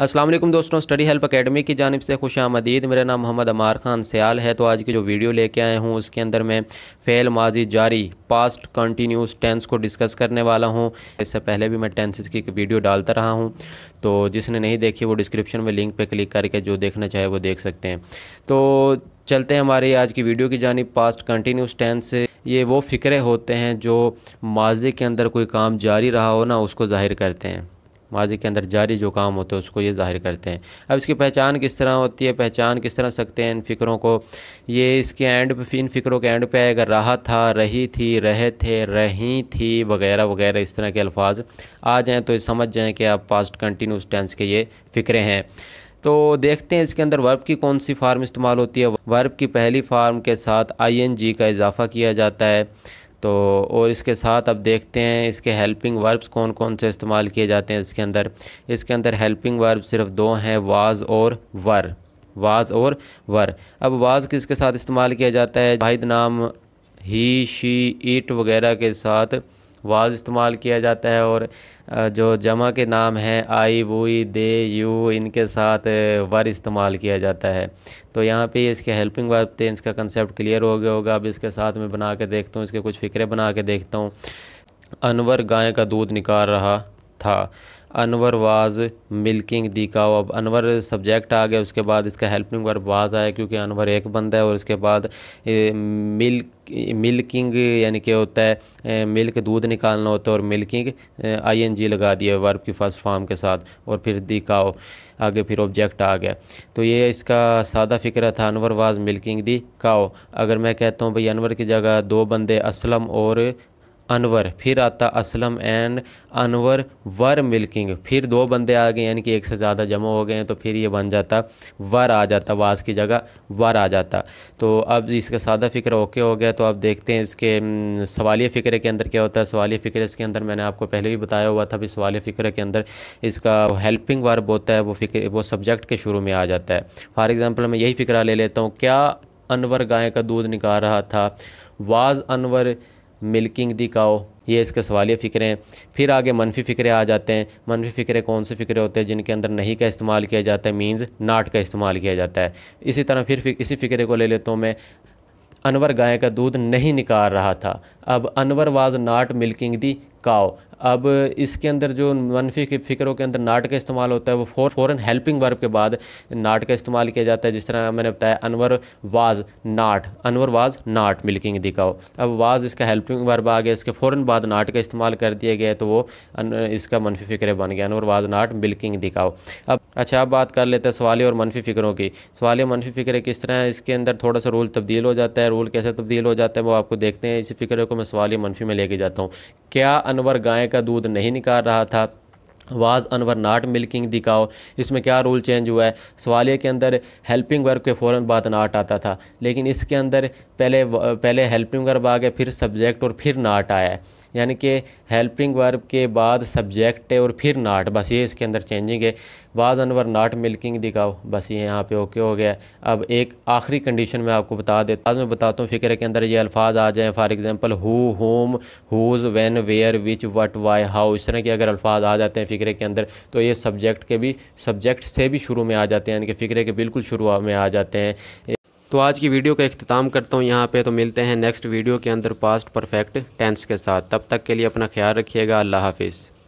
असलम दोस्तों study help academy की जानब से खुश आमदीद मेरा नाम मोहम्मद अमार खान सयाल है तो आज की जो वीडियो लेके आए हूँ उसके अंदर मैं फ़ेल माजी जारी पास्ट कंटिन्यूस टेंस को डिस्कस करने वाला हूँ इससे पहले भी मैं टेंसेस की वीडियो डालता रहा हूँ तो जिसने नहीं देखी वो डिस्क्रिप्शन में लिंक पर क्लिक करके जो देखना चाहे वो देख सकते हैं तो चलते हैं हमारी आज की वीडियो की जानब पास्ट कंटिन्यूस टेंस ये वो फ़िक्रे होते हैं जो माजी के अंदर कोई काम जारी रहा हो ना उसको जाहिर करते हैं माजी के अंदर जारी जो काम होते हैं उसको ये ज़ाहिर करते हैं अब इसकी पहचान किस तरह होती है पहचान किस तरह सकते हैं इन फ़िक्रों को ये इसके एंड पे इन फ़िक्रों के एंड पे आएगा रहा था रही थी रहे थे रही थी वगैरह वगैरह इस तरह के अल्फाज आ जाएँ तो समझ जाएँ कि आप पास्ट कंटिन्यूस टेंस के ये फ़िक्रे हैं तो देखते हैं इसके अंदर वर्ब की कौन सी फार्म इस्तेमाल होती है वर्ब की पहली फार्म के साथ आईएनजी का इजाफा किया जाता है तो और इसके साथ अब देखते हैं इसके हेल्पिंग वर्ब्स कौन कौन से इस्तेमाल किए जाते हैं इसके अंदर इसके अंदर हेल्पिंग वर्ब सिर्फ दो हैं वाज और वर वाज और वर अब वाज किसके साथ इस्तेमाल किया जाता है वाहिद नाम ही शी इट वगैरह के साथ वाज इस्तेमाल किया जाता है और जो जमा के नाम हैं आई वुई दे यू इनके साथ वर इस्तेमाल किया जाता है तो यहाँ पे इसके हेल्पिंग वर्ब थे इसका कंसेप्ट क्लियर हो गया होगा अब इसके साथ मैं बना के देखता हूँ इसके कुछ फ़िक्रे बना के देखता हूँ अनवर गाय का दूध निकाल रहा था Anwar was milking the cow अब अनवर सब्जेक्ट आ गया उसके बाद इसका हेल्पिंग वर्ब वाज आया क्योंकि अनवर एक बंदा है और इसके बाद मिल्क मिल्किंग यानी क्या होता है मिल्क दूध निकालना होता है और मिल्किंग आई एन जी लगा दिया वर्ब की फर्स्ट फॉर्म के साथ और फिर दिखाओ आगे फिर ऑब्जेक्ट आ गया तो ये इसका सादा फिक्र था Anwar was milking the cow अगर मैं कहता हूँ भाई अनवर की जगह दो बंदे असलम और अनवर फिर आता Aslam and Anwar were milking फिर दो बंदे आ गए यानी कि एक से ज़्यादा जमा हो गए हैं तो फिर ये बन जाता वर आ जाता वास की जगह वर आ जाता तो अब इसका सादा फ़िक्र ओके हो गया तो आप देखते हैं इसके सवालिय फ़िक्र के अंदर क्या होता है सवालिय फ़िक्र इसके अंदर मैंने आपको पहले भी बताया हुआ था भी सवालिय फ़िक्र के अंदर इसका हेल्पिंग वर्ब होता है वो फ़िक्र वो सब्जेक्ट के शुरू में आ जाता है फॉर एग्ज़ाम्पल मैं यही फ़िक्रा ले लेता हूँ क्या अनवर गाय का दूध निकाल रहा था was Anwar milking the cow ये इसके सवालिया फ़िक्रे हैं फिर आगे मनफी फ़िक्रे आ जाते हैं मनफी फ़िक्रे कौन से फ़िक्रे होते हैं जिनके अंदर नहीं का इस्तेमाल किया जाता है मीन्स नाट का इस्तेमाल किया जाता है इसी तरह फिर फिक, इसी फ़िक्रे को ले लेता हूँ मैं अनवर गाय का दूध नहीं निकाल रहा था अब Anwar was not milking the cow अब इसके अंदर जो मनफी के फ़िक्रों के अंदर नाट का इस्तेमाल होता है वो फॉर फॉरन हेल्पिंग वर्ब के बाद नाट का इस्तेमाल किया जाता है जिस तरह मैंने बताया Anwar was not Anwar was not milking the cow अब वाज इसका हेल्पिंग वर्ब आ गया इसके फ़ौरन बाद नाट का इस्तेमाल कर दिया गया तो वो इसका मनफी फ़िक्र बन गया Anwar was not milking the cow अब अच्छा अब बात कर लेते हैं सवाली और मनफी फ़िक्रों की सवाली मनफी फ़िक्र किस तरह इसके अंदर थोड़ा सा रूल तब्दील हो जाता है रूल कैसे तब्दील हो जाता है वो आपको देखते हैं इसी फिक्रे को मैं सवाली मनफी में लेके जाता हूँ क्या अनवर गाय का दूध नहीं निकाल रहा था वाज अनवर नाट मिल्किंग दिखाओ इसमें क्या रूल चेंज हुआ है सवालिया के अंदर हेल्पिंग वर्ब के फ़ौर बाद नाट आता था लेकिन इसके अंदर पहले पहले हेल्पिंग वर्ब आ गया फिर सब्जेक्ट और फिर नाट आया है यानी कि हेल्पिंग वर्ब के बाद सब्जेक्ट है और फिर नाट बस ये इसके अंदर चेंजिंग है वाज अनवर नाट मिल्किंग दिखाओ बस ये यहाँ पे ओके हो गया अब एक आखिरी कंडीशन में आपको बता देता आज मैं बताता हूँ फ़िक्र के अंदर ये अल्फाज आ जाएँ for example who whom whose when where which what why how इस तरह के अगर अल्फाज आ जाते हैं फ़िक्र फ़िक्रे के अंदर तो ये सब्जेक्ट के भी सब्जेक्ट से भी शुरू में आ जाते हैं यानी कि फ़िक्रे के बिल्कुल शुरू में आ जाते हैं तो आज की वीडियो का अख्ताम करता हूँ यहाँ पे तो मिलते हैं नेक्स्ट वीडियो के अंदर पास्ट परफेक्ट टेंस के साथ तब तक के लिए अपना ख्याल रखिएगा अल्लाह हाफिज़